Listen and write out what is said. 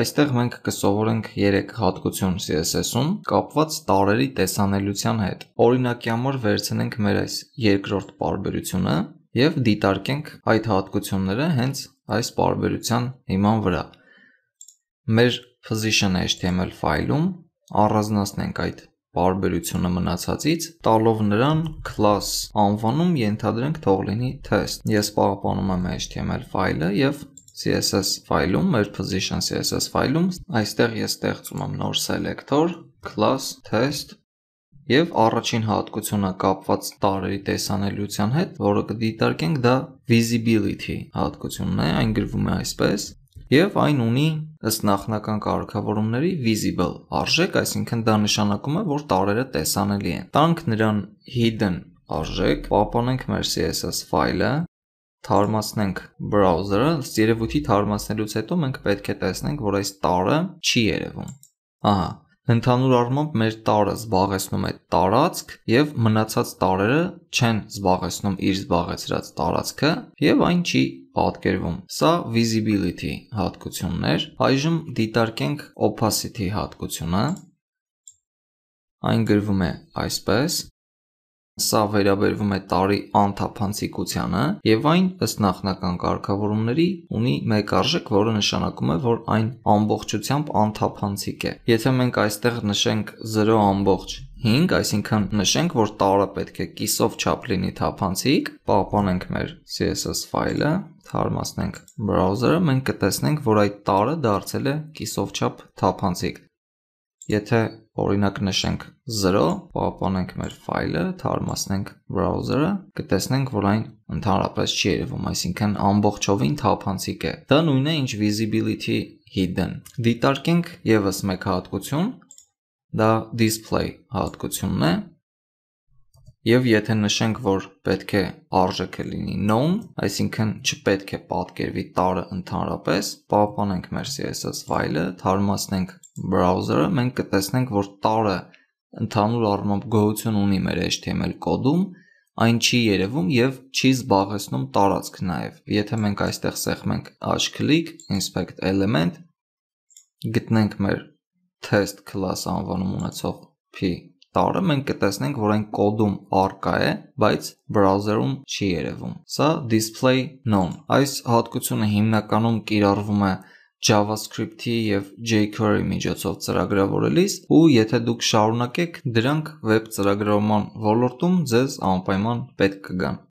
Այստեղ մենք կսովորենք 3 հատկություն CSS-ում կապված տարերի տեսանելիության հետ։ Օրինակյամար վերցնենք մեր այս երկրորդ պարբերությունը եւ դիտարկենք այդ հատկությունները հենց այս պարբերության հիման վրա։ Մեր position.html ֆայլում առանձնացնենք այդ բարբերությունը մնացածից, տալով նրան class անվանում ենթադրենք թող լինի test։ Ես պահպանում եմ HTML ֆայլը եւ CSS ֆայլում, մեր position CSS ֆայլում, այստեղ ես ստեղծում եմ նոր selector, class test Եվ առաջին հատկությունը կապված տարերի տեսանելիության հետ, որը կդիտարկենք, դա visibility հատկությունն է, այն գրվում է այսպես, եւ այն ունի ըստ նախնական կարգավորումների visible արժեք, այսինքն դա նշանակում է, որ տարերը տեսանելի են։ Տանք նրան hidden արժեք, պահպանենք մեր CSS ֆայլը, թարմացնենք browser-ը, ըստ երևույթի թարմացնելուց հետո մենք պետք է տեսնենք, որ այս տարը չի երևում։ Ահա, Ընդհանուր առմամբ մեր տարը զբաղեցնում է տարածք եւ մնացած տարերը չեն զբաղեցնում իր զբաղեցրած տարածքը եւ այն չի պատկերվում։ Սա visibility հատկություններ։ Այժմ դիտարկենք opacity հատկությունը։ Այն գրվում է այսպես. Սա վերաբերվում է տարի անթափանցիկությանը եւ այն ըստ նախնական կարգավորումների ունի մեկ արժեք, որը նշանակում է, որ այն ամբողջությամբ անթափանցիկ է։ Եթե մենք այստեղ նշենք 0.5, այսինքն նշենք, որ տարը պետք է կիսով չափ լինի թափանցիկ, պահպանենք մեր CSS ֆայլը, թարմացնենք browser-ը, մենք կտեսնենք, որ այդ տարը դարձել է կիսով չափ թափանցիկ։ Եթե օրինակ նշենք 0, պահպանենք մեր ֆայլը, թարմացնենք browser-ը, կտեսնենք, որ այն ընդհանրապես չի երևում, այսինքն ամբողջովին թափանցիկ է։ Դա նույնն է, ինչ visibility hidden։ Դիտարկենք եւս մեկ հատկություն, դա display հատկությունն է, Եվ եթե նշենք, որ պետք է արժեքը լինի known, այսինքն չպետք է պատկերվի տարը ընդհանրապես, պահպանենք մեր CSS ֆայլը, թարմացնենք browser-ը, մենք կտեսնենք, որ տարը ընդհանուր առմամբ գոյություն ունի մեր HTML կոդում, այն չի երևում եւ չի զբաղեցնում տարածք նաեւ։ Եթե մենք այստեղ սեղմենք h-click inspect element, գտնենք մեր test class անվանում ունեցող p տարը մենք կտեսնենք, որ այն կոդում արկա է, բայց browser-ում չի երևում։ Սա display none։ Այս հատկությունը հիմնականում կիրառվում է JavaScript-ի եւ jQuery միջոցով ծրագրավորելիս, ու եթե դուք շարունակեք, դրանք վեբ ծրագրավորման ոլորտում ձեզ անպայման պետք կգան։